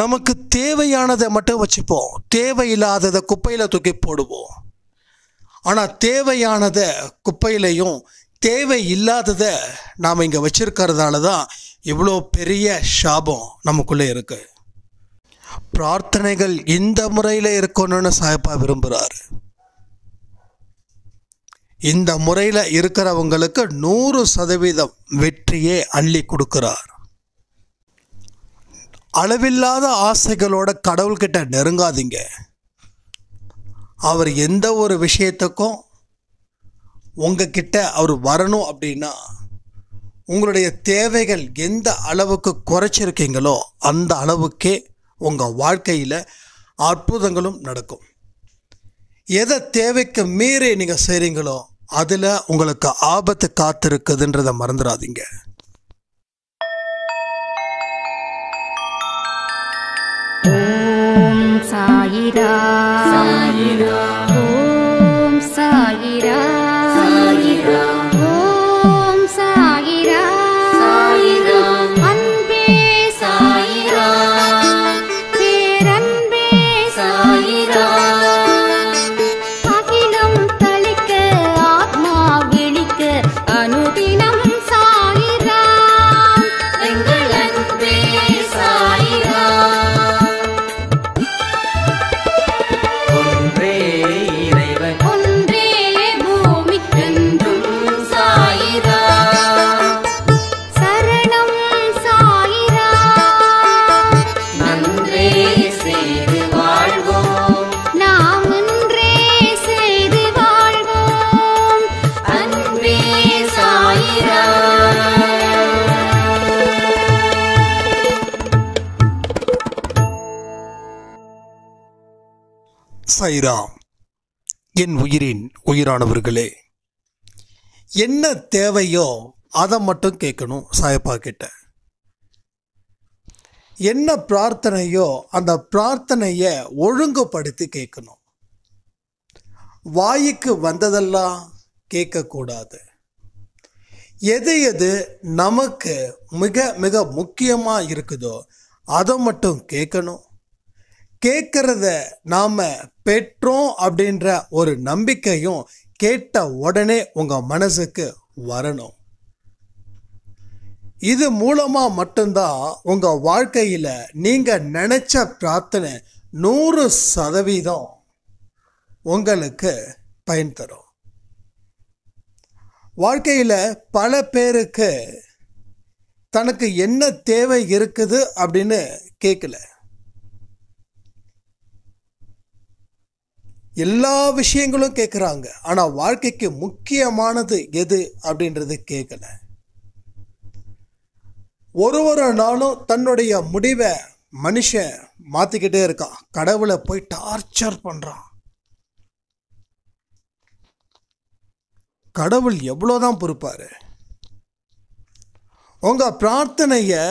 நமக்கு தேவையானதை மட்டும் வச்சுப்போம் தேவையில்லாததை குப்பையில் தூக்கி போடுவோம் ஆனால் தேவையானதை குப்பையிலையும் தேவை இல்லாததை நாம் இங்கே வச்சுருக்கிறதால தான் இவ்வளோ பெரிய ஷாபம் நமக்குள்ளே இருக்குது பிரார்த்தனைகள் இந்த முறையில் இருக்கணும்னு சாய்ப்பா விரும்புகிறார் இந்த முறையில் இருக்கிறவங்களுக்கு நூறு சதவீதம் வெற்றியே அள்ளி கொடுக்குறார் அளவில்லாத ஆசைகளோட கடவுள்கிட்ட நெருங்காதீங்க அவர் எந்த ஒரு விஷயத்துக்கும் உங்ககிட்ட அவர் வரணும் அப்படின்னா உங்களுடைய தேவைகள் எந்த அளவுக்கு குறைச்சிருக்கீங்களோ அந்த அளவுக்கே உங்கள் வாழ்க்கையில் அற்புதங்களும் நடக்கும் எதை தேவைக்கு மீறி நீங்கள் செய்கிறீங்களோ அதில் உங்களுக்கு ஆபத்து காத்திருக்குதுன்றதை மறந்துடாதீங்க ॐ सायिरा சாய்ராம் என் உயிரின் உயிரானவர்களே என்ன தேவையோ அதை மட்டும் கேட்கணும் சாயப்பா கிட்ட என்ன பிரார்த்தனையோ அந்த பிரார்த்தனையை ஒழுங்குபடுத்தி கேட்கணும் வாய்க்கு வந்ததெல்லாம் கேட்கக்கூடாது எது எது நமக்கு மிக மிக முக்கியமாக இருக்குதோ அதை மட்டும் கேட்கணும் கேட்குறத நாம் பெற்றோம் அப்படின்ற ஒரு நம்பிக்கையும் கேட்ட உடனே உங்கள் மனசுக்கு வரணும் இது மூலமாக மட்டும்தான் உங்கள் வாழ்க்கையில் நீங்கள் நினச்ச பிரார்த்தனை நூறு சதவீதம் உங்களுக்கு பயன் தரும் வாழ்க்கையில் பல பேருக்கு தனக்கு என்ன தேவை இருக்குது அப்படின்னு கேட்கல எல்லா விஷயங்களும் கேட்குறாங்க ஆனால் வாழ்க்கைக்கு முக்கியமானது எது அப்படின்றது கேட்கல ஒரு ஒரு நாளும் தன்னுடைய முடிவை மனுஷன் மாற்றிக்கிட்டே இருக்கான் கடவுளை போய் டார்ச்சர் பண்ணுறான் கடவுள் எவ்வளோதான் பொறுப்பார் உங்கள் பிரார்த்தனையை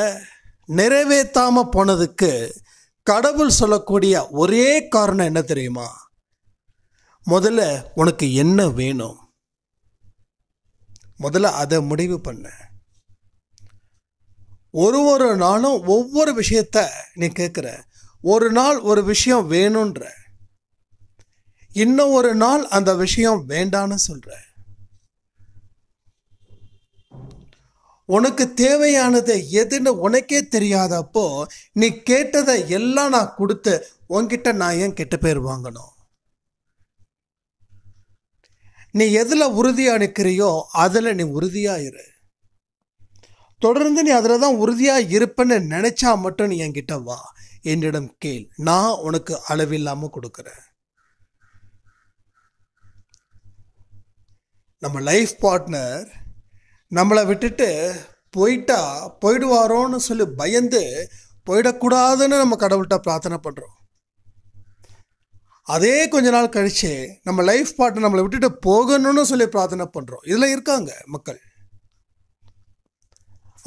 நிறைவேற்றாமல் போனதுக்கு கடவுள் சொல்லக்கூடிய ஒரே காரணம் என்ன தெரியுமா முதல்ல உனக்கு என்ன வேணும் முதல்ல அதை முடிவு பண்ண ஒரு ஒரு நாளும் ஒவ்வொரு விஷயத்த நீ கேட்குற ஒரு நாள் ஒரு விஷயம் வேணுன்ற இன்னும் ஒரு நாள் அந்த விஷயம் வேண்டான்னு சொல்ற உனக்கு தேவையானது எதுன்னு உனக்கே தெரியாதப்போ நீ கேட்டதை எல்லாம் நான் கொடுத்து உன்கிட்ட நான் ஏன் கெட்ட பேர் வாங்கணும் நீ எதில் உறுதியாக நிற்கிறியோ அதில் நீ உறுதியாக இரு தொடர்ந்து நீ அதில் தான் உறுதியாக இருப்பேன்னு நினச்சா மட்டும் நீ என்கிட்ட வா என்னிடம் கேள் நான் உனக்கு அளவில்லாமல் கொடுக்குறேன் நம்ம லைஃப் பார்ட்னர் நம்மளை விட்டுட்டு போயிட்டா போயிடுவாரோன்னு சொல்லி பயந்து போயிடக்கூடாதுன்னு நம்ம கடவுள்கிட்ட பிரார்த்தனை பண்ணுறோம் அதே கொஞ்ச நாள் கழித்து நம்ம லைஃப் பார்ட்னர் நம்மளை விட்டுட்டு போகணும்னு சொல்லி பிரார்த்தனை பண்ணுறோம் இதில் இருக்காங்க மக்கள்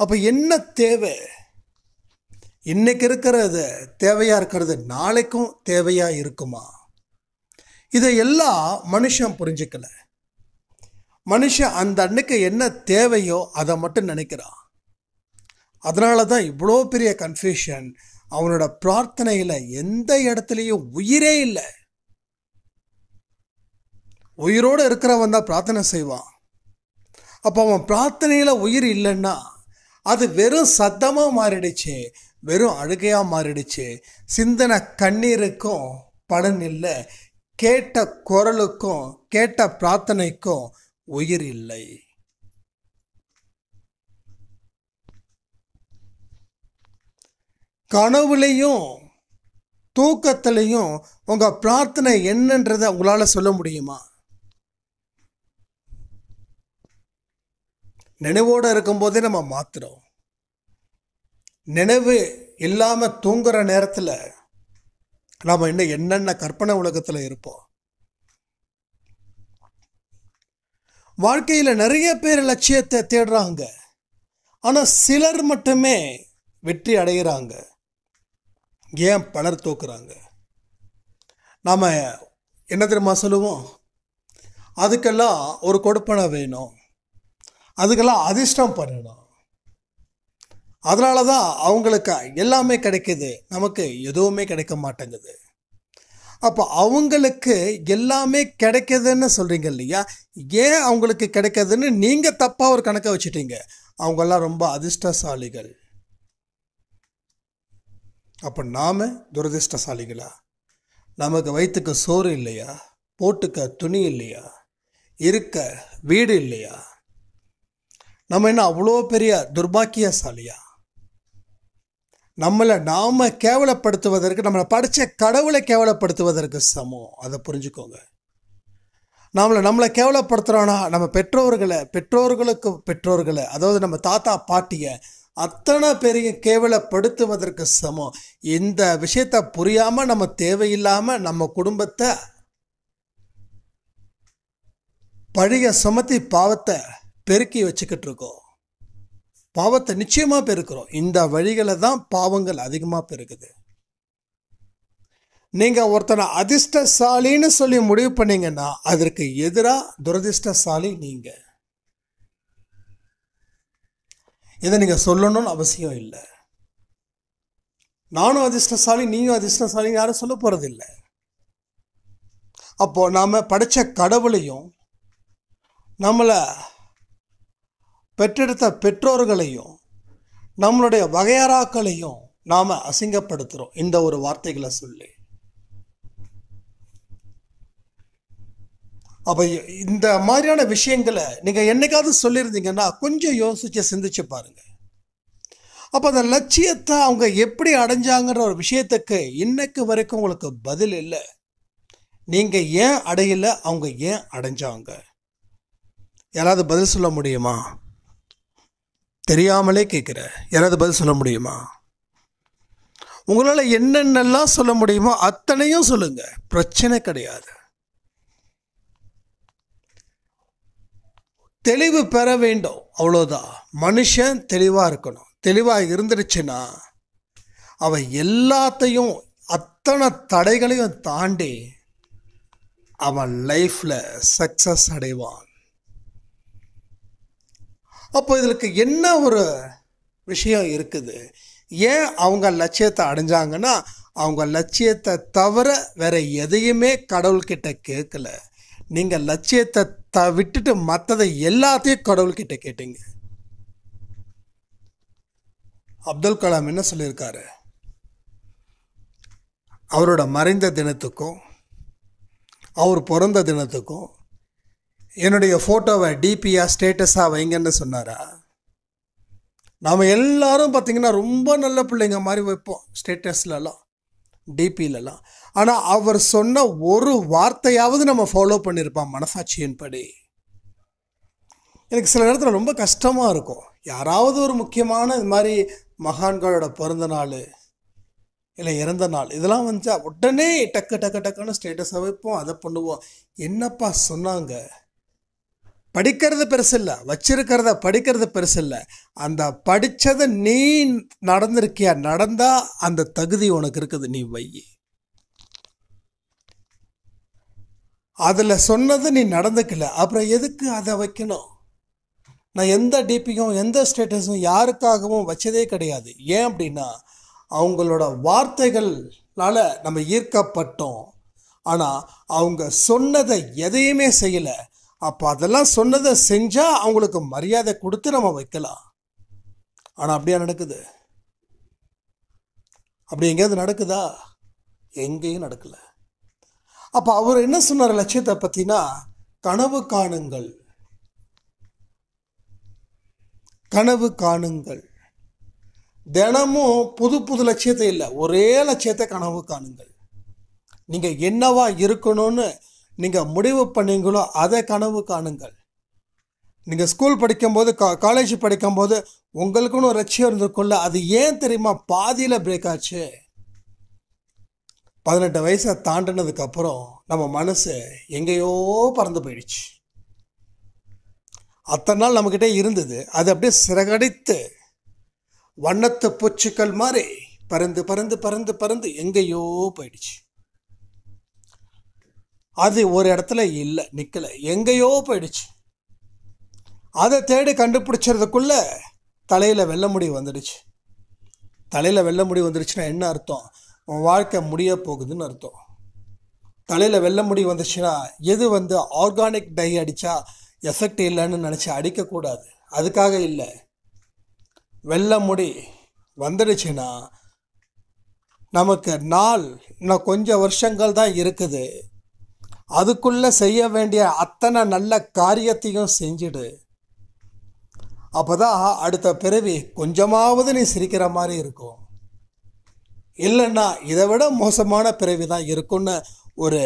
அப்போ என்ன தேவை இன்றைக்கி இருக்கிறது தேவையாக இருக்கிறது நாளைக்கும் தேவையாக இருக்குமா இதை எல்லாம் மனுஷன் புரிஞ்சுக்கல மனுஷன் அந்த அன்னைக்கு என்ன தேவையோ அதை மட்டும் நினைக்கிறான் அதனால தான் இவ்வளோ பெரிய கன்ஃபியூஷன் அவனோட பிரார்த்தனையில் எந்த இடத்துலையும் உயிரே இல்லை உயிரோடு இருக்கிறவன் தான் பிரார்த்தனை செய்வான் அப்போ அவன் பிரார்த்தனையில் உயிர் இல்லைன்னா அது வெறும் சத்தமாக மாறிடுச்சு வெறும் அழுகையாக மாறிடுச்சு சிந்தனை கண்ணீருக்கும் பலன் இல்லை கேட்ட குரலுக்கும் கேட்ட பிரார்த்தனைக்கும் உயிர் இல்லை கனவுலையும் தூக்கத்திலையும் உங்கள் பிரார்த்தனை என்னன்றதை உங்களால் சொல்ல முடியுமா நினைவோடு இருக்கும்போதே நம்ம மாற்றுறோம் நினைவு இல்லாமல் தூங்குற நேரத்தில் நாம் இன்னும் என்னென்ன கற்பனை உலகத்தில் இருப்போம் வாழ்க்கையில் நிறைய பேர் லட்சியத்தை தேடுறாங்க ஆனால் சிலர் மட்டுமே வெற்றி அடைகிறாங்க ஏன் பலர் தோக்குறாங்க நாம் என்ன தெரியுமா சொல்லுவோம் அதுக்கெல்லாம் ஒரு கொடுப்பனை வேணும் அதுக்கெல்லாம் அதிர்ஷ்டம் பண்ணணும் அதனால தான் அவங்களுக்கு எல்லாமே கிடைக்கிது நமக்கு எதுவுமே கிடைக்க மாட்டேங்குது அப்போ அவங்களுக்கு எல்லாமே கிடைக்கிதுன்னு சொல்கிறீங்க இல்லையா ஏன் அவங்களுக்கு கிடைக்கிதுன்னு நீங்கள் தப்பாக ஒரு கணக்கை வச்சுட்டீங்க அவங்கெல்லாம் ரொம்ப அதிர்ஷ்டசாலிகள் அப்போ நாம் துரதிர்ஷ்டசாலிகளா நமக்கு வயிற்றுக்கு சோறு இல்லையா போட்டுக்க துணி இல்லையா இருக்க வீடு இல்லையா நம்ம என்ன அவ்வளோ பெரிய துர்பாக்கியசாலியா நம்மளை நாம் கேவலப்படுத்துவதற்கு நம்மளை படித்த கடவுளை கேவலப்படுத்துவதற்கு சமம் அதை புரிஞ்சுக்கோங்க நம்மளை நம்மளை கேவலப்படுத்துகிறோன்னா நம்ம பெற்றோர்களை பெற்றோர்களுக்கு பெற்றோர்களை அதாவது நம்ம தாத்தா பாட்டியை அத்தனை பெரிய கேவலப்படுத்துவதற்கு சமம் இந்த விஷயத்தை புரியாமல் நம்ம தேவையில்லாமல் நம்ம குடும்பத்தை பழிய சுமத்தி பாவத்தை பெருக்கி வச்சுக்கிட்டு இருக்கோம் பாவத்தை நிச்சயமாக பெருக்கிறோம் இந்த வழிகளை தான் பாவங்கள் அதிகமாக பெருக்குது நீங்கள் ஒருத்தனை அதிர்ஷ்டசாலின்னு சொல்லி முடிவு பண்ணீங்கன்னா அதற்கு எதிராக துரதிர்ஷ்டசாலி நீங்கள் இதை நீங்கள் சொல்லணும்னு அவசியம் இல்லை நானும் அதிர்ஷ்டசாலி நீயும் அதிர்ஷ்டசாலி யாரும் சொல்ல இல்லை அப்போது நாம் படித்த கடவுளையும் நம்மளை பெற்றெடுத்த பெற்றோர்களையும் நம்மளுடைய வகையறாக்களையும் நாம் அசிங்கப்படுத்துகிறோம் இந்த ஒரு வார்த்தைகளை சொல்லி அப்போ இந்த மாதிரியான விஷயங்களை நீங்கள் என்னைக்காவது சொல்லியிருந்தீங்கன்னா கொஞ்சம் யோசித்து சிந்திச்சு பாருங்கள் அப்போ அந்த லட்சியத்தை அவங்க எப்படி அடைஞ்சாங்கன்ற ஒரு விஷயத்துக்கு இன்னைக்கு வரைக்கும் உங்களுக்கு பதில் இல்லை நீங்கள் ஏன் அடையலை அவங்க ஏன் அடைஞ்சாங்க யாராவது பதில் சொல்ல முடியுமா தெரியாமலே கேட்குற யாராவது பதில் சொல்ல முடியுமா உங்களால் என்னென்னலாம் சொல்ல முடியுமோ அத்தனையும் சொல்லுங்கள் பிரச்சனை கிடையாது தெளிவு பெற வேண்டும் அவ்வளோதான் மனுஷன் தெளிவாக இருக்கணும் தெளிவாக இருந்துருச்சுன்னா அவன் எல்லாத்தையும் அத்தனை தடைகளையும் தாண்டி அவன் லைஃப்பில் சக்ஸஸ் அடைவான் அப்போ இதுக்கு என்ன ஒரு விஷயம் இருக்குது ஏன் அவங்க லட்சியத்தை அடைஞ்சாங்கன்னா அவங்க லட்சியத்தை தவிர வேற எதையுமே கடவுள்கிட்ட கேட்கல நீங்கள் லட்சியத்தை த விட்டுட்டு மற்றதை எல்லாத்தையும் கடவுள்கிட்ட கேட்டீங்க அப்துல் கலாம் என்ன சொல்லியிருக்காரு அவரோட மறைந்த தினத்துக்கும் அவர் பிறந்த தினத்துக்கும் என்னுடைய ஃபோட்டோவை டிபியாக ஸ்டேட்டஸாக வைங்கன்னு சொன்னாரா நாம் எல்லாரும் பார்த்தீங்கன்னா ரொம்ப நல்ல பிள்ளைங்க மாதிரி வைப்போம் ஸ்டேட்டஸ்லலாம் டிபியிலலாம் ஆனால் அவர் சொன்ன ஒரு வார்த்தையாவது நம்ம ஃபாலோ பண்ணியிருப்போம் மனசாட்சியின்படி எனக்கு சில நேரத்தில் ரொம்ப கஷ்டமாக இருக்கும் யாராவது ஒரு முக்கியமான இது மாதிரி மகான்களோட பிறந்த நாள் இல்லை இறந்த நாள் இதெல்லாம் வந்துச்சா உடனே டக்கு டக்கு டக்குன்னு ஸ்டேட்டஸாக வைப்போம் அதை பண்ணுவோம் என்னப்பா சொன்னாங்க படிக்கிறது பெருசு இல்லை வச்சிருக்கிறத படிக்கிறது பெருசு இல்லை அந்த படித்ததை நீ நடந்திருக்கியா நடந்தால் அந்த தகுதி உனக்கு இருக்குது நீ வை அதில் சொன்னது நீ நடந்துக்கல அப்புறம் எதுக்கு அதை வைக்கணும் நான் எந்த டிபியும் எந்த ஸ்டேட்டஸும் யாருக்காகவும் வச்சதே கிடையாது ஏன் அப்படின்னா அவங்களோட வார்த்தைகளால் நம்ம ஈர்க்கப்பட்டோம் ஆனால் அவங்க சொன்னதை எதையுமே செய்யலை அப்போ அதெல்லாம் சொன்னதை செஞ்சால் அவங்களுக்கு மரியாதை கொடுத்து நம்ம வைக்கலாம் ஆனால் அப்படியா நடக்குது அப்படி எங்கேயாவது நடக்குதா எங்கேயும் நடக்கலை அப்போ அவர் என்ன சொன்னார் லட்சியத்தை பற்றினா கனவு காணுங்கள் கனவு காணுங்கள் தினமும் புது புது லட்சியத்தை இல்லை ஒரே லட்சியத்தை கனவு காணுங்கள் நீங்கள் என்னவா இருக்கணும்னு நீங்கள் முடிவு பண்ணீங்களோ அதை கனவு காணுங்கள் நீங்கள் ஸ்கூல் படிக்கும்போது கா காலேஜ் படிக்கும்போது உங்களுக்குன்னு ஒரு லட்சியம் இருந்திருக்கும்ல அது ஏன் தெரியுமா பாதியில் பிரேக் ஆச்சு பதினெட்டு வயசை தாண்டினதுக்கப்புறம் நம்ம மனசு எங்கேயோ பறந்து போயிடுச்சு அத்தனை நாள் நம்மக்கிட்டே இருந்தது அது அப்படியே சிறகடித்து வண்ணத்து பூச்சிக்கள் மாதிரி பறந்து பறந்து பறந்து பறந்து எங்கேயோ போயிடுச்சு அது ஒரு இடத்துல இல்லை நிற்கலை எங்கேயோ போயிடுச்சு அதை தேடி கண்டுபிடிச்சதுக்குள்ள தலையில் வெள்ள முடி வந்துடுச்சு தலையில் வெள்ள முடி வந்துடுச்சுன்னா என்ன அர்த்தம் உன் வாழ்க்கை முடிய போகுதுன்னு அர்த்தம் தலையில் வெள்ள முடி வந்துச்சுன்னா எது வந்து ஆர்கானிக் டை அடித்தா எஃபெக்ட் இல்லைன்னு நினச்சி அடிக்கக்கூடாது அதுக்காக இல்லை வெள்ள முடி வந்துடுச்சுன்னா நமக்கு நாள் இன்னும் கொஞ்சம் வருஷங்கள் தான் இருக்குது அதுக்குள்ளே செய்ய வேண்டிய அத்தனை நல்ல காரியத்தையும் செஞ்சிடு அப்போ தான் அடுத்த பிறவி கொஞ்சமாவது நீ சிரிக்கிற மாதிரி இருக்கும் இல்லைன்னா இதை விட மோசமான பிறவி தான் இருக்கும்னு ஒரு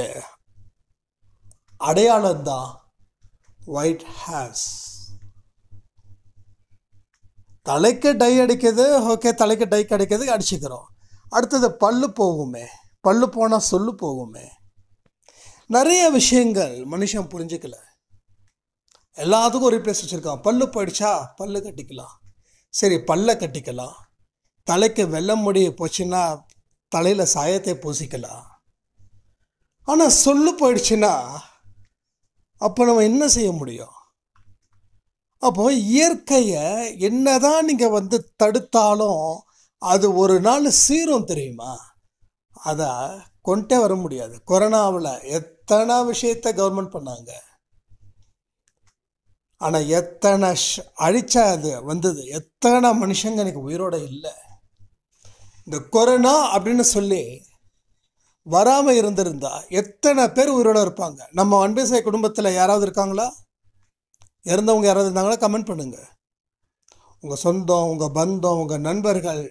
அடையாளம் தான் ஒயிட் ஹேஸ் தலைக்கு டை அடிக்கிறது ஓகே தலைக்கு டை கிடைக்கிறது அடிச்சுக்கிறோம் அடுத்தது பல்லு போகுமே பல்லு போனால் சொல்லு போகுமே நிறைய விஷயங்கள் மனுஷன் புரிஞ்சுக்கல எல்லாத்துக்கும் ஒரு ரிப்ளேஸ் வச்சுருக்கான் பல்லு போயிடுச்சா பல்லு கட்டிக்கலாம் சரி பல்லை கட்டிக்கலாம் தலைக்கு வெள்ள முடி போச்சுன்னா தலையில் சாயத்தை பூசிக்கலாம் ஆனால் சொல்லு போயிடுச்சுன்னா அப்போ நம்ம என்ன செய்ய முடியும் அப்போ இயற்கையை என்ன தான் நீங்கள் வந்து தடுத்தாலும் அது ஒரு நாள் சீரும் தெரியுமா அதை கொண்டே வர முடியாது கொரோனாவில் எத் எத்தனை விஷயத்த கவர்மெண்ட் பண்ணாங்க ஆனால் எத்தனை அழிச்சா அது வந்தது எத்தனை மனுஷங்க எனக்கு உயிரோட இல்லை இந்த கொரோனா அப்படின்னு சொல்லி வராமல் இருந்திருந்தா எத்தனை பேர் உயிரோடு இருப்பாங்க நம்ம அன்பேசை குடும்பத்தில் யாராவது இருக்காங்களா இறந்தவங்க யாராவது இருந்தாங்களா கமெண்ட் பண்ணுங்கள் உங்கள் சொந்தம் உங்கள் பந்தம் உங்கள் நண்பர்கள்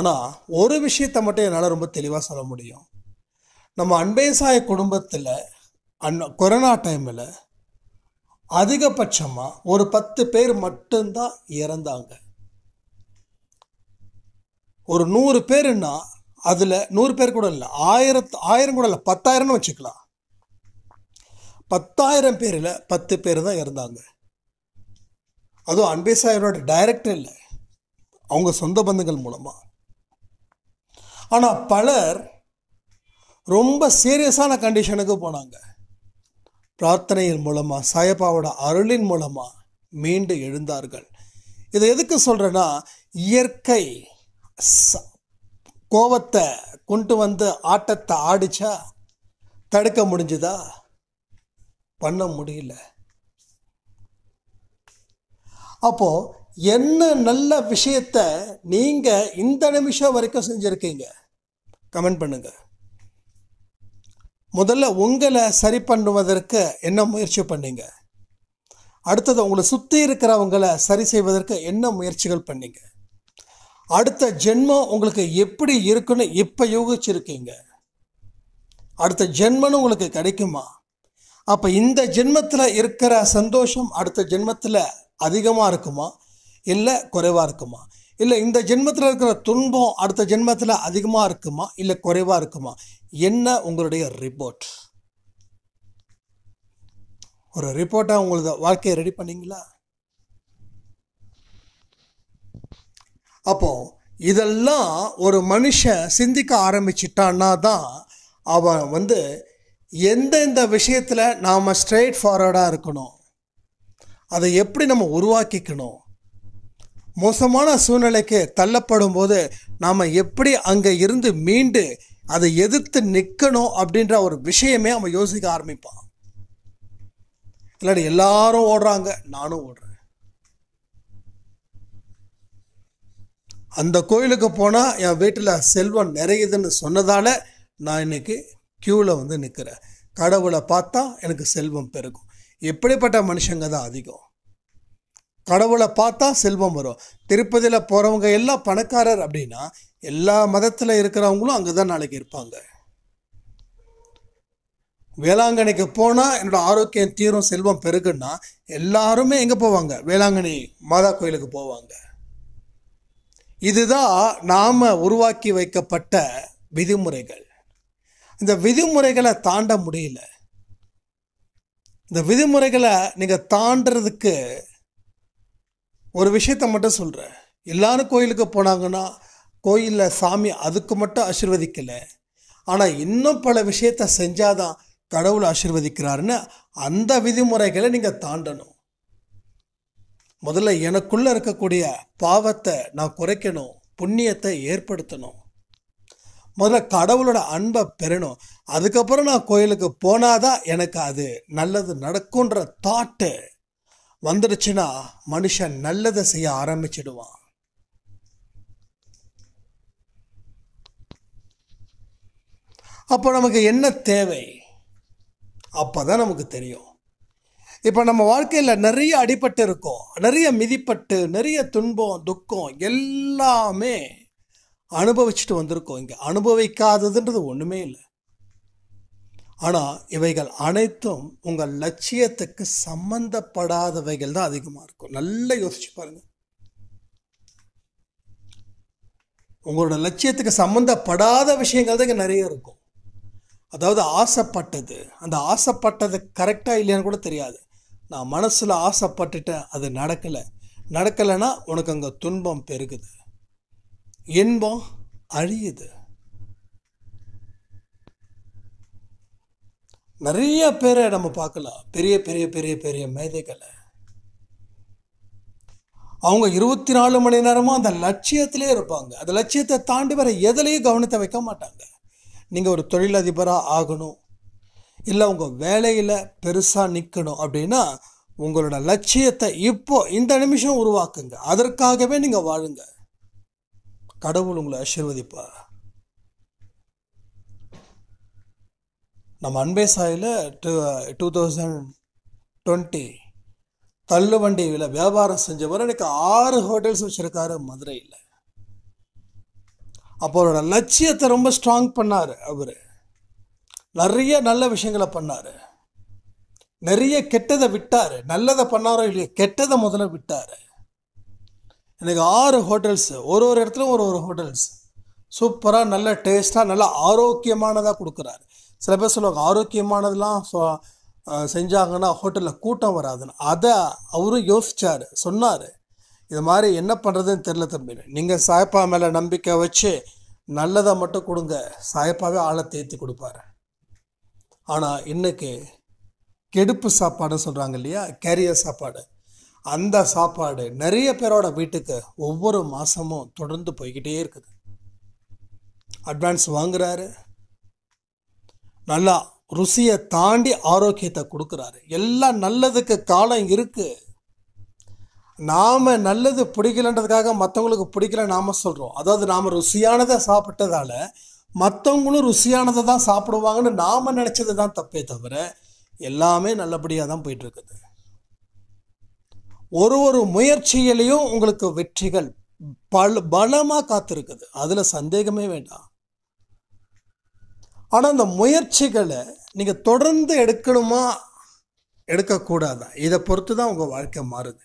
ஆனால் ஒரு விஷயத்தை மட்டும் என்னால் ரொம்ப தெளிவாக சொல்ல முடியும் நம்ம அன்பேசாய குடும்பத்தில் அன் கொரோனா டைமில் அதிகபட்சமாக ஒரு பத்து பேர் மட்டும்தான் இறந்தாங்க ஒரு நூறு பேருன்னா அதில் நூறு பேர் கூட இல்லை ஆயிரத்து ஆயிரம் கூட இல்லை பத்தாயிரம்னு வச்சுக்கலாம் பத்தாயிரம் பேரில் பத்து பேர் தான் இறந்தாங்க அதுவும் அன்பேசாயரோட டைரக்டர் இல்லை அவங்க சொந்த பந்தங்கள் மூலமாக ஆனால் பலர் ரொம்ப சீரியஸான கண்டிஷனுக்கு போனாங்க பிரார்த்தனையின் மூலமாக சாயப்பாவோட அருளின் மூலமாக மீண்டு எழுந்தார்கள் இதை எதுக்கு சொல்கிறேன்னா இயற்கை கோபத்தை கொண்டு வந்து ஆட்டத்தை ஆடிச்சா தடுக்க முடிஞ்சுதா பண்ண முடியல அப்போது என்ன நல்ல விஷயத்தை நீங்கள் இந்த நிமிஷம் வரைக்கும் செஞ்சுருக்கீங்க கமெண்ட் பண்ணுங்கள் முதல்ல உங்களை சரி பண்ணுவதற்கு என்ன முயற்சி பண்ணீங்க அடுத்தது உங்களை சுற்றி இருக்கிறவங்களை சரி செய்வதற்கு என்ன முயற்சிகள் பண்ணீங்க அடுத்த ஜென்மம் உங்களுக்கு எப்படி இருக்குன்னு இப்போ யோகிச்சிருக்கீங்க அடுத்த ஜென்மன்னு உங்களுக்கு கிடைக்குமா அப்போ இந்த ஜென்மத்தில் இருக்கிற சந்தோஷம் அடுத்த ஜென்மத்தில் அதிகமாக இருக்குமா இல்லை குறைவாக இருக்குமா இல்லை இந்த ஜென்மத்தில் இருக்கிற துன்பம் அடுத்த ஜென்மத்தில் அதிகமாக இருக்குமா இல்லை குறைவாக இருக்குமா என்ன உங்களுடைய ரிப்போர்ட் ஒரு ரிப்போர்ட்டாக உங்களது வாழ்க்கையை ரெடி பண்ணிங்களா அப்போ இதெல்லாம் ஒரு மனுஷன் சிந்திக்க ஆரம்பிச்சிட்டான்னா தான் அவன் வந்து எந்தெந்த விஷயத்தில் நாம் ஸ்ட்ரெயிட் ஃபார்வர்டாக இருக்கணும் அதை எப்படி நம்ம உருவாக்கிக்கணும் மோசமான சூழ்நிலைக்கு தள்ளப்படும் போது நாம் எப்படி அங்கே இருந்து மீண்டு அதை எதிர்த்து நிற்கணும் அப்படின்ற ஒரு விஷயமே அவன் யோசிக்க ஆரம்பிப்பான் இல்லாட்டி எல்லாரும் ஓடுறாங்க நானும் ஓடுறேன் அந்த கோயிலுக்கு போனால் என் வீட்டில் செல்வம் நிறையுதுன்னு சொன்னதால் நான் இன்னைக்கு க்யூவில் வந்து நிற்கிறேன் கடவுளை பார்த்தா எனக்கு செல்வம் பெருகும் எப்படிப்பட்ட மனுஷங்க தான் அதிகம் கடவுளை பார்த்தா செல்வம் வரும் திருப்பதியில் போகிறவங்க எல்லாம் பணக்காரர் அப்படின்னா எல்லா மதத்தில் இருக்கிறவங்களும் அங்கே தான் நாளைக்கு இருப்பாங்க வேளாங்கண்ணிக்கு போனால் என்னோடய ஆரோக்கியம் தீரும் செல்வம் பெருகுன்னா எல்லாருமே எங்கே போவாங்க வேளாங்கண்ணி மாதா கோயிலுக்கு போவாங்க இதுதான் நாம் உருவாக்கி வைக்கப்பட்ட விதிமுறைகள் இந்த விதிமுறைகளை தாண்ட முடியல இந்த விதிமுறைகளை நீங்கள் தாண்டதுக்கு ஒரு விஷயத்த மட்டும் சொல்கிறேன் எல்லாரும் கோயிலுக்கு போனாங்கன்னா கோயிலில் சாமி அதுக்கு மட்டும் ஆசிர்வதிக்கலை ஆனால் இன்னும் பல விஷயத்த செஞ்சாதான் கடவுள் ஆசிர்வதிக்கிறாருன்னு அந்த விதிமுறைகளை நீங்கள் தாண்டணும் முதல்ல எனக்குள்ளே இருக்கக்கூடிய பாவத்தை நான் குறைக்கணும் புண்ணியத்தை ஏற்படுத்தணும் முதல்ல கடவுளோட அன்பை பெறணும் அதுக்கப்புறம் நான் கோயிலுக்கு போனாதான் எனக்கு அது நல்லது நடக்குன்ற தாட்டு வந்துடுச்சுன்னா மனுஷன் நல்லதை செய்ய ஆரம்பிச்சிடுவான் அப்போ நமக்கு என்ன தேவை அப்போ தான் நமக்கு தெரியும் இப்போ நம்ம வாழ்க்கையில் நிறைய அடிபட்டு இருக்கோம் நிறைய மிதிப்பட்டு நிறைய துன்பம் துக்கம் எல்லாமே அனுபவிச்சுட்டு வந்திருக்கோம் இங்கே அனுபவிக்காததுன்றது ஒன்றுமே இல்லை ஆனால் இவைகள் அனைத்தும் உங்கள் லட்சியத்துக்கு சம்பந்தப்படாதவைகள் தான் அதிகமாக இருக்கும் நல்லா யோசிச்சு பாருங்கள் உங்களோட லட்சியத்துக்கு சம்மந்தப்படாத விஷயங்கள் தான் இங்கே நிறைய இருக்கும் அதாவது ஆசைப்பட்டது அந்த ஆசைப்பட்டது கரெக்டாக இல்லையான்னு கூட தெரியாது நான் மனசில் ஆசைப்பட்டுட்டேன் அது நடக்கலை நடக்கலைன்னா உனக்கு அங்கே துன்பம் பெருகுது இன்பம் அழியுது நிறைய பேரை நம்ம பார்க்கலாம் பெரிய பெரிய பெரிய பெரிய மேதைகளை அவங்க இருபத்தி நாலு மணி நேரமும் அந்த லட்சியத்திலே இருப்பாங்க அந்த லட்சியத்தை தாண்டி வர எதுலேயும் கவனத்தை வைக்க மாட்டாங்க நீங்கள் ஒரு தொழிலதிபராக ஆகணும் இல்லை உங்கள் வேலையில் பெருசாக நிற்கணும் அப்படின்னா உங்களோட லட்சியத்தை இப்போ இந்த நிமிஷம் உருவாக்குங்க அதற்காகவே நீங்கள் வாழுங்க கடவுள் உங்களை ஆசீர்வதிப்பா நம்ம அன்பே சாயில் டூ டூ தௌசண்ட் டுவெண்ட்டி தள்ளுவண்டியில் வியாபாரம் செஞ்சவர் எனக்கு ஆறு ஹோட்டல்ஸ் வச்சுருக்காரு மதுரையில் அப்போ அவரோட லட்சியத்தை ரொம்ப ஸ்ட்ராங் பண்ணார் அவர் நிறைய நல்ல விஷயங்களை பண்ணார் நிறைய கெட்டதை விட்டார் நல்லதை பண்ணாரோ இல்லையோ கெட்டதை முதல்ல விட்டார் எனக்கு ஆறு ஹோட்டல்ஸு ஒரு ஒரு இடத்துல ஒரு ஒரு ஹோட்டல்ஸ் சூப்பராக நல்ல டேஸ்ட்டாக நல்லா ஆரோக்கியமானதாக கொடுக்குறாரு சில பேர் சொல்லுவாங்க ஆரோக்கியமானதெல்லாம் ஸோ செஞ்சாங்கன்னா ஹோட்டலில் கூட்டம் வராதுன்னு அதை அவரும் யோசித்தார் சொன்னார் இது மாதிரி என்ன பண்ணுறதுன்னு தெரில தம்பின்னு நீங்கள் சாயப்பா மேலே நம்பிக்கை வச்சு நல்லதை மட்டும் கொடுங்க சாயப்பாவே ஆளை தேர்த்தி கொடுப்பாரு ஆனால் இன்றைக்கி கெடுப்பு சாப்பாடுன்னு சொல்கிறாங்க இல்லையா கேரியர் சாப்பாடு அந்த சாப்பாடு நிறைய பேரோட வீட்டுக்கு ஒவ்வொரு மாதமும் தொடர்ந்து போய்கிட்டே இருக்குது அட்வான்ஸ் வாங்குறாரு நல்லா ருசியை தாண்டி ஆரோக்கியத்தை கொடுக்குறாரு எல்லாம் நல்லதுக்கு காலம் இருக்குது நாம் நல்லது பிடிக்கலன்றதுக்காக மற்றவங்களுக்கு பிடிக்கல நாம் சொல்கிறோம் அதாவது நாம் ருசியானதை சாப்பிட்டதால் மற்றவங்களும் ருசியானதை தான் சாப்பிடுவாங்கன்னு நாம் நினச்சது தான் தப்பே தவிர எல்லாமே நல்லபடியாக தான் போயிட்டுருக்குது ஒரு ஒரு முயற்சியிலையும் உங்களுக்கு வெற்றிகள் பல பலமாக காத்திருக்குது அதில் சந்தேகமே வேண்டாம் ஆனால் அந்த முயற்சிகளை நீங்கள் தொடர்ந்து எடுக்கணுமா எடுக்கக்கூடாதா இதை பொறுத்து தான் உங்கள் வாழ்க்கை மாறுது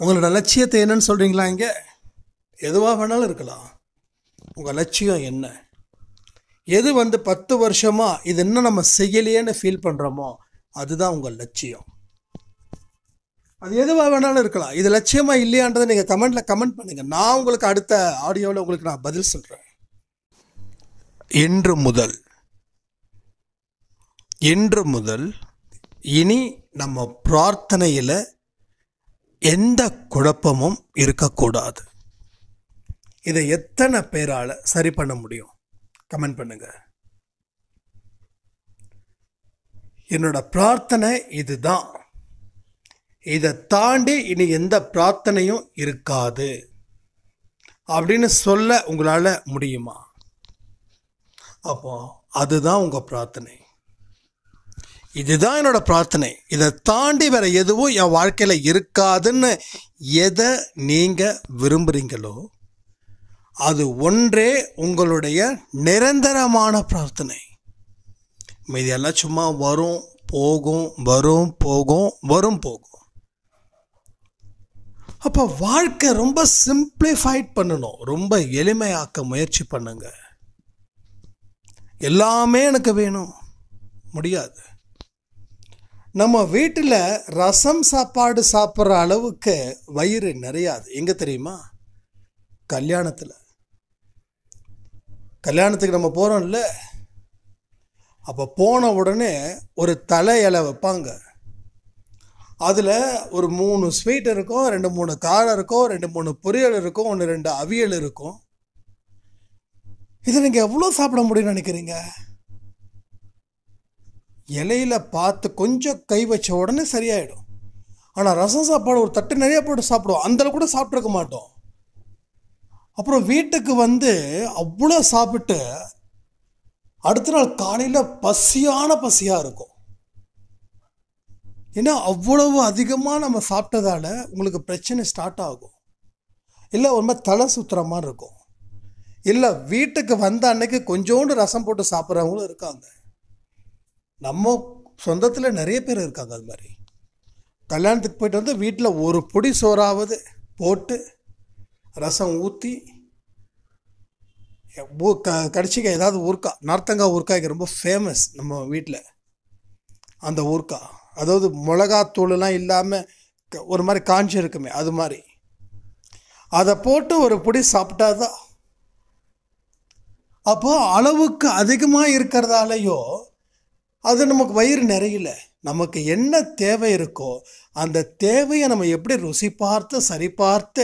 உங்களோட லட்சியத்தை என்னன்னு சொல்கிறீங்களா இங்கே எதுவாக வேணாலும் இருக்கலாம் உங்கள் லட்சியம் என்ன எது வந்து பத்து வருஷமாக இது என்ன நம்ம செய்யலையேன்னு ஃபீல் பண்ணுறோமோ அதுதான் உங்கள் லட்சியம் அது எதுவாக வேணாலும் இருக்கலாம் இது லட்சியமாக இல்லையான்றதை நீங்கள் கமெண்ட்டில் கமெண்ட் பண்ணுங்கள் நான் உங்களுக்கு அடுத்த ஆடியோவில் உங்களுக்கு நான் பதில் சொல்கிறேன் இன்று முதல் இன்று முதல் இனி நம்ம பிரார்த்தனையில் எந்த குழப்பமும் இருக்கக்கூடாது இதை எத்தனை பேரால் சரி பண்ண முடியும் கமெண்ட் பண்ணுங்க என்னோட பிரார்த்தனை இதுதான் இதை தாண்டி இனி எந்த பிரார்த்தனையும் இருக்காது அப்படின்னு சொல்ல உங்களால் முடியுமா அப்போ அதுதான் உங்கள் பிரார்த்தனை இதுதான் என்னோட பிரார்த்தனை இதை தாண்டி வேற எதுவும் என் வாழ்க்கையில் இருக்காதுன்னு எதை நீங்கள் விரும்புகிறீங்களோ அது ஒன்றே உங்களுடைய நிரந்தரமான பிரார்த்தனை மீதியெல்லாம் சும்மா வரும் போகும் வரும் போகும் வரும் போகும் அப்போ வாழ்க்கை ரொம்ப சிம்பிளிஃபைட் பண்ணணும் ரொம்ப எளிமையாக்க முயற்சி பண்ணுங்கள் எல்லாமே எனக்கு வேணும் முடியாது நம்ம வீட்டில் ரசம் சாப்பாடு சாப்பிட்ற அளவுக்கு வயிறு நிறையாது எங்கே தெரியுமா கல்யாணத்தில் கல்யாணத்துக்கு நம்ம போகிறோம்ல அப்போ போன உடனே ஒரு தலை இலை வைப்பாங்க அதில் ஒரு மூணு ஸ்வீட் இருக்கும் ரெண்டு மூணு காரம் இருக்கும் ரெண்டு மூணு பொரியல் இருக்கும் ஒன்று ரெண்டு அவியல் இருக்கும் இதை நீங்கள் எவ்வளோ சாப்பிட முடியும்னு நினைக்கிறீங்க இலையில் பார்த்து கொஞ்சம் கை வச்ச உடனே சரியாயிடும் ஆனால் ரசம் சாப்பாடு ஒரு தட்டு நிறையா போட்டு சாப்பிடுவோம் அந்தளவு கூட சாப்பிட்ருக்க மாட்டோம் அப்புறம் வீட்டுக்கு வந்து அவ்வளோ சாப்பிட்டு அடுத்த நாள் காலையில் பசியான பசியாக இருக்கும் ஏன்னா அவ்வளவு அதிகமாக நம்ம சாப்பிட்டதால் உங்களுக்கு பிரச்சனை ஸ்டார்ட் ஆகும் இல்லை ஒரு மாதிரி தலை சுத்துற மாதிரி இருக்கும் இல்லை வீட்டுக்கு வந்த அன்னைக்கு கொஞ்சோண்டு ரசம் போட்டு சாப்பிட்றவங்களும் இருக்காங்க நம்ம சொந்தத்தில் நிறைய பேர் இருக்காங்க அது மாதிரி கல்யாணத்துக்கு போயிட்டு வந்து வீட்டில் ஒரு பொடி சோறாவது போட்டு ரசம் ஊற்றி க கடிச்சிக்க ஏதாவது ஊர்க்கா நார்த்தங்காய் ஊர்க்காய்க்கு ரொம்ப ஃபேமஸ் நம்ம வீட்டில் அந்த ஊர்க்கா அதாவது மிளகாத்தூளெலாம் இல்லாமல் ஒரு மாதிரி காஞ்சி இருக்குமே அது மாதிரி அதை போட்டு ஒரு பொடி சாப்பிட்டா தான் அப்போது அளவுக்கு அதிகமாக இருக்கிறதாலையோ அது நமக்கு வயிறு நிறையல நமக்கு என்ன தேவை இருக்கோ அந்த தேவையை நம்ம எப்படி ருசி பார்த்து சரி பார்த்து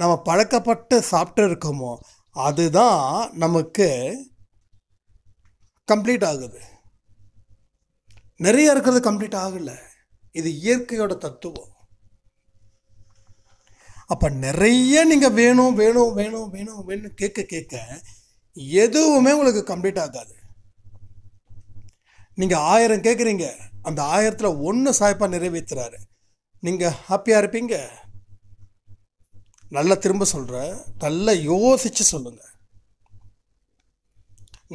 நம்ம பழக்கப்பட்டு சாப்பிட்டு இருக்கோமோ அதுதான் நமக்கு கம்ப்ளீட் ஆகுது நிறைய இருக்கிறது கம்ப்ளீட் ஆகலை இது இயற்கையோட தத்துவம் அப்போ நிறைய நீங்கள் வேணும் வேணும் வேணும் வேணும் வேணும் கேட்க கேட்க எதுவுமே உங்களுக்கு கம்ப்ளீட் ஆகாது நீங்கள் ஆயிரம் கேட்குறீங்க அந்த ஆயிரத்தில் ஒன்று சாய்ப்பாக நிறைவேற்றுறாரு நீங்கள் ஹாப்பியாக இருப்பீங்க நல்லா திரும்ப சொல்கிற நல்லா யோசித்து சொல்லுங்கள்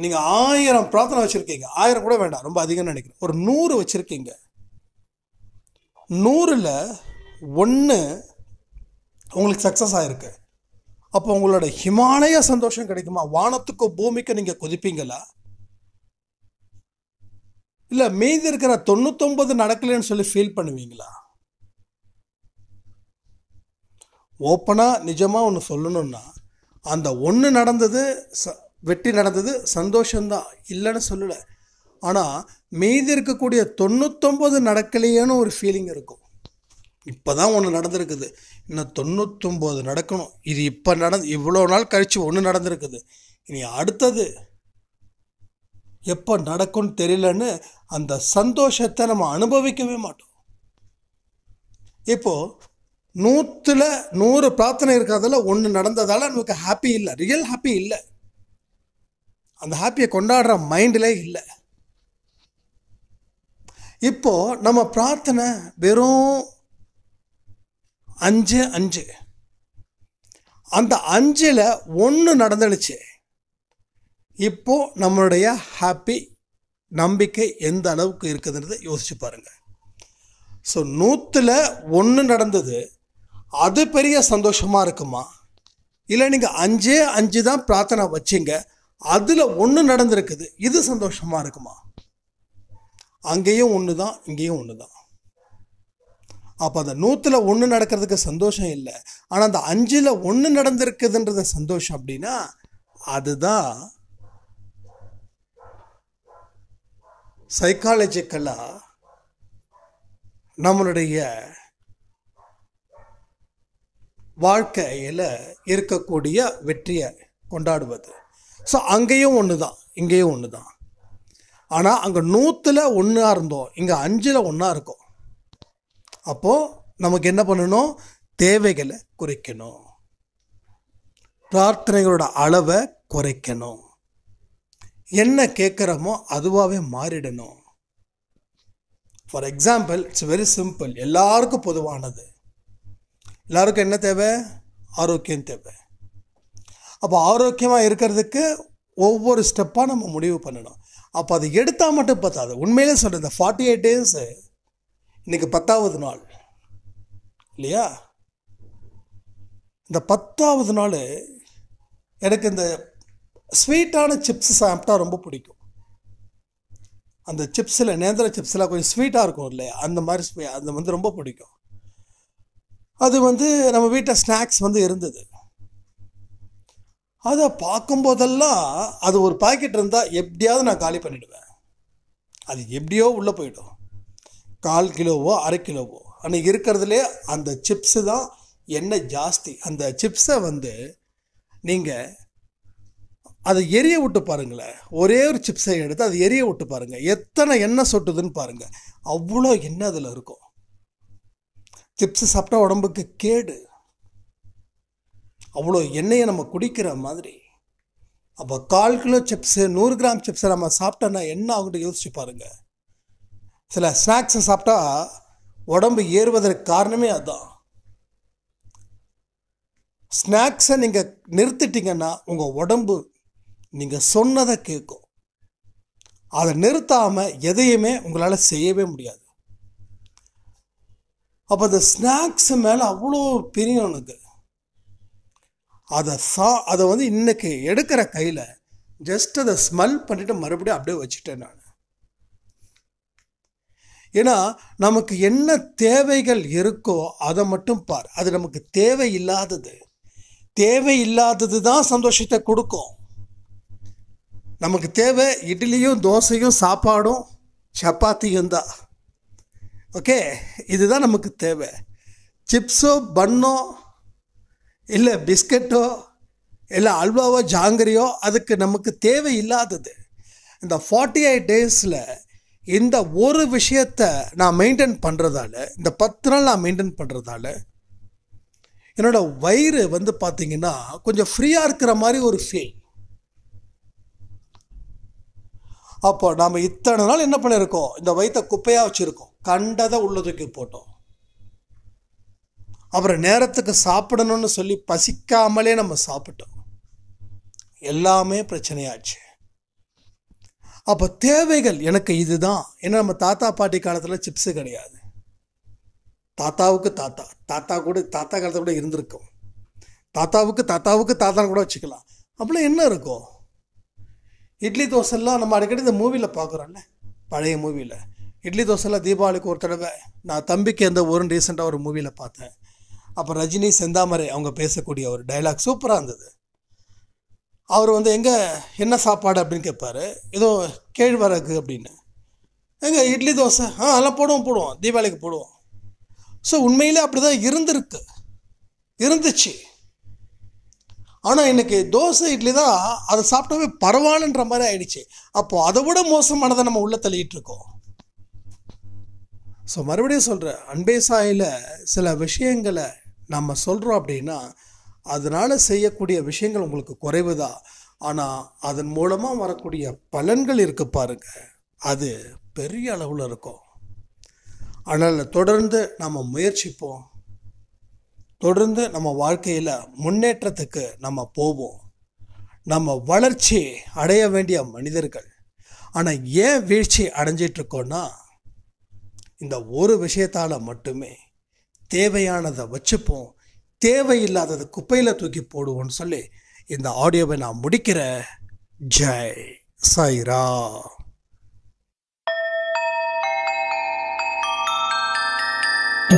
நீங்கள் ஆயிரம் பிரார்த்தனை வச்சுருக்கீங்க ஆயிரம் கூட வேண்டாம் ரொம்ப அதிகம்னு நினைக்கிறேன் ஒரு நூறு வச்சுருக்கீங்க நூறில் ஒன்று உங்களுக்கு சக்ஸஸ் ஆகிருக்கு அப்போ உங்களோட ஹிமாலய சந்தோஷம் கிடைக்குமா வானத்துக்கோ பூமிக்கு நீங்கள் குதிப்பீங்களா இல்லை மீதி இருக்கிற தொண்ணூத்தொம்பது நடக்கலன்னு சொல்லி ஃபீல் பண்ணுவீங்களா ஓப்பனாக நிஜமாக ஒன்று சொல்லணும்னா அந்த ஒன்று நடந்தது ச வெற்றி நடந்தது சந்தோஷந்தான் இல்லைன்னு சொல்லலை ஆனால் மீதி இருக்கக்கூடிய தொண்ணூத்தொம்பது நடக்கலையேன்னு ஒரு ஃபீலிங் இருக்கும் இப்போ தான் ஒன்று நடந்திருக்குது இன்னும் தொண்ணூத்தொம்போது நடக்கணும் இது இப்போ நடந்து இவ்வளோ நாள் கழித்து ஒன்று நடந்திருக்குது இனி அடுத்தது எப்போ நடக்கும்னு தெரியலன்னு அந்த சந்தோஷத்தை நம்ம அனுபவிக்கவே மாட்டோம் இப்போது நூற்றில் நூறு பிரார்த்தனை இருக்கிறதுல ஒன்று நடந்ததால் நமக்கு ஹாப்பி இல்லை ரியல் ஹாப்பி இல்லை அந்த ஹாப்பியை கொண்டாடுற மைண்டிலே இல்லை இப்போது நம்ம பிரார்த்தனை வெறும் அஞ்சு அஞ்சு அந்த அஞ்சில் ஒன்று நடந்துடுச்சு இப்போது நம்மளுடைய ஹாப்பி நம்பிக்கை எந்த அளவுக்கு இருக்குதுன்றதை யோசிச்சு பாருங்கள் ஸோ நூற்றில் ஒன்று நடந்தது அது பெரிய சந்தோஷமாக இருக்குமா இல்லை நீங்கள் அஞ்சே அஞ்சு தான் பிரார்த்தனை வச்சிங்க அதில் ஒன்று நடந்திருக்குது இது சந்தோஷமாக இருக்குமா அங்கேயும் ஒன்று தான் இங்கேயும் ஒன்று தான் அப்போ அந்த நூற்றில் ஒன்று நடக்கிறதுக்கு சந்தோஷம் இல்லை ஆனால் அந்த அஞ்சில் ஒன்று நடந்திருக்குதுன்றது சந்தோஷம் அப்படின்னா அதுதான் சைக்காலஜிக்கலாக நம்மளுடைய வாழ்க்கையில் இருக்கக்கூடிய வெற்றியை கொண்டாடுவது ஸோ அங்கேயும் ஒன்று தான் இங்கேயும் ஒன்று தான் ஆனால் அங்கே நூற்றில் ஒன்றா இருந்தோம் இங்கே அஞ்சில் ஒன்றா இருக்கும் அப்போது நமக்கு என்ன பண்ணணும் தேவைகளை குறைக்கணும் பிரார்த்தனைகளோட அளவை குறைக்கணும் என்ன கேட்குறோமோ அதுவாகவே மாறிடணும் for example it's very simple எல்லாருக்கும் பொதுவானது எல்லாருக்கும் என்ன தேவை ஆரோக்கியம் தேவை அப்போ ஆரோக்கியமாக இருக்கிறதுக்கு ஒவ்வொரு ஸ்டெப்பாக நம்ம முடிவு பண்ணணும் அப்போ அதை எடுத்தால் மட்டும் அது உண்மையிலே சொல்கிறது ஃபார்ட்டி எயிட் டேஸு இன்னைக்கு பத்தாவது நாள் இல்லையா இந்த பத்தாவது நாள் எனக்கு இந்த ஸ்வீட்டான சிப்ஸ் சாப்பிட்டா ரொம்ப பிடிக்கும் அந்த சிப்ஸில் நேந்திர சிப்ஸ்லாம் கொஞ்சம் ஸ்வீட்டாக இருக்கும் இல்லையா அந்த மாதிரி அது வந்து ரொம்ப பிடிக்கும் அது வந்து நம்ம வீட்டில் ஸ்நாக்ஸ் வந்து இருந்தது அதை பார்க்கும்போதெல்லாம் அது ஒரு பாக்கெட் இருந்தால் எப்படியாவது நான் காலி பண்ணிவிடுவேன் அது எப்படியோ உள்ளே போயிடும் கால் கிலோவோ அரை கிலோவோ ஆனால் இருக்கிறதுலே அந்த சிப்ஸு தான் எண்ணெய் ஜாஸ்தி அந்த சிப்ஸை வந்து நீங்கள் அதை எரிய விட்டு பாருங்களேன் ஒரே ஒரு சிப்ஸை எடுத்து அதை எரிய விட்டு பாருங்கள் எத்தனை எண்ணெய் சொட்டுதுன்னு பாருங்கள் அவ்வளோ எண்ணெய் அதில் இருக்கும் சிப்ஸு சாப்பிட்டா உடம்புக்கு கேடு அவ்வளோ எண்ணெயை நம்ம குடிக்கிற மாதிரி அப்போ கால் கிலோ சிப்ஸு நூறு கிராம் சிப்ஸை நம்ம சாப்பிட்டோன்னா என்ன ஆகுன்னு யோசிச்சு பாருங்கள் சில ஸ்நாக்ஸை சாப்பிட்டா உடம்பு ஏறுவதற்கு காரணமே அதுதான் ஸ்நாக்ஸை நீங்கள் நிறுத்திட்டீங்கன்னா உங்கள் உடம்பு நீங்கள் சொன்னதை கேட்கும் அதை நிறுத்தாமல் எதையுமே உங்களால் செய்யவே முடியாது அப்போ அந்த ஸ்நாக்ஸ் மேலே அவ்வளோ பிரியம் எனக்கு அதை சா அதை வந்து இன்றைக்கி எடுக்கிற கையில் ஜஸ்ட் அதை ஸ்மெல் பண்ணிவிட்டு மறுபடியும் அப்படியே வச்சுட்டேன் நான் ஏன்னா நமக்கு என்ன தேவைகள் இருக்கோ அதை மட்டும் பார் அது நமக்கு தேவை இல்லாதது தேவை இல்லாதது தான் சந்தோஷத்தை கொடுக்கும் நமக்கு தேவை இட்லியும் தோசையும் சாப்பாடும் சப்பாத்தியும் தான் ஓகே இதுதான் நமக்கு தேவை சிப்ஸோ பண்ணோ இல்லை பிஸ்கட்டோ இல்லை அல்வாவோ ஜாங்கிரியோ அதுக்கு நமக்கு தேவை இல்லாதது இந்த ஃபார்ட்டி எயிட் டேஸில் இந்த ஒரு விஷயத்த நான் மெயின்டைன் பண்ணுறதால இந்த பத்து நாள் நான் மெயின்டைன் பண்ணுறதால என்னோடய வயிறு வந்து பார்த்திங்கன்னா கொஞ்சம் ஃப்ரீயாக இருக்கிற மாதிரி ஒரு ஃபீல் அப்போ நாம் இத்தனை நாள் என்ன பண்ணியிருக்கோம் இந்த வயிற்ற குப்பையாக வச்சுருக்கோம் கண்டதை உள்ளதுக்கு போட்டோம் அப்புறம் நேரத்துக்கு சாப்பிடணும்னு சொல்லி பசிக்காமலே நம்ம சாப்பிட்டோம் எல்லாமே பிரச்சனையாச்சு அப்போ தேவைகள் எனக்கு இதுதான் ஏன்னா நம்ம தாத்தா பாட்டி காலத்தில் சிப்ஸு கிடையாது தாத்தாவுக்கு தாத்தா தாத்தா கூட தாத்தா காலத்தை கூட இருந்திருக்கும் தாத்தாவுக்கு தாத்தாவுக்கு தாத்தான்னு கூட வச்சுக்கலாம் அப்படிலாம் என்ன இருக்கும் இட்லி தோசைலாம் நம்ம அடிக்கடி இந்த மூவியில் பார்க்குறோம்ல பழைய மூவியில் இட்லி தோசைலாம் தீபாவளிக்கு ஒரு தடவை நான் தம்பிக்கு எந்த ஒரு ரீசெண்டாக ஒரு மூவியில் பார்த்தேன் அப்போ ரஜினி செந்தாமரை அவங்க பேசக்கூடிய ஒரு டைலாக் சூப்பராக இருந்தது அவர் வந்து எங்கே என்ன சாப்பாடு அப்படின்னு கேட்பார் ஏதோ கேழ்வரகு அப்படின்னு எங்கே இட்லி தோசை ஆ அதெல்லாம் போடுவோம் போடுவோம் தீபாவளிக்கு போடுவோம் ஸோ உண்மையிலே அப்படி தான் இருந்திருக்கு இருந்துச்சு ஆனால் இன்றைக்கி தோசை இட்லி தான் அதை சாப்பிட்டாவே பரவாயில்லன்ற மாதிரி ஆயிடுச்சு அப்போது அதை விட மோசமானதை நம்ம உள்ளே தள்ளிகிட்ருக்கோம் ஸோ மறுபடியும் சொல்கிறேன் அன்பே சாயில் சில விஷயங்களை நம்ம சொல்கிறோம் அப்படின்னா அதனால் செய்யக்கூடிய விஷயங்கள் உங்களுக்கு குறைவு தான் ஆனால் அதன் மூலமாக வரக்கூடிய பலன்கள் இருக்கு பாருங்க அது பெரிய அளவில் இருக்கும் அதனால் தொடர்ந்து நம்ம முயற்சிப்போம் தொடர்ந்து நம்ம வாழ்க்கையில் முன்னேற்றத்துக்கு நம்ம போவோம் நம்ம வளர்ச்சி அடைய வேண்டிய மனிதர்கள் ஆனால் ஏன் வீழ்ச்சி அடைஞ்சிட்ருக்கோன்னா இந்த ஒரு விஷயத்தால் மட்டுமே தேவையானதை வச்சுப்போம் தேவையில்லாதது குப்பையில் தூக்கி போடுவோம்னு சொல்லி இந்த ஆடியோவை நான் முடிக்கிற ஜெய் சைரா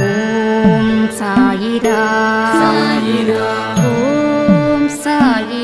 ஓம் சாயிரா சாயிரா ஓம் சாயிரா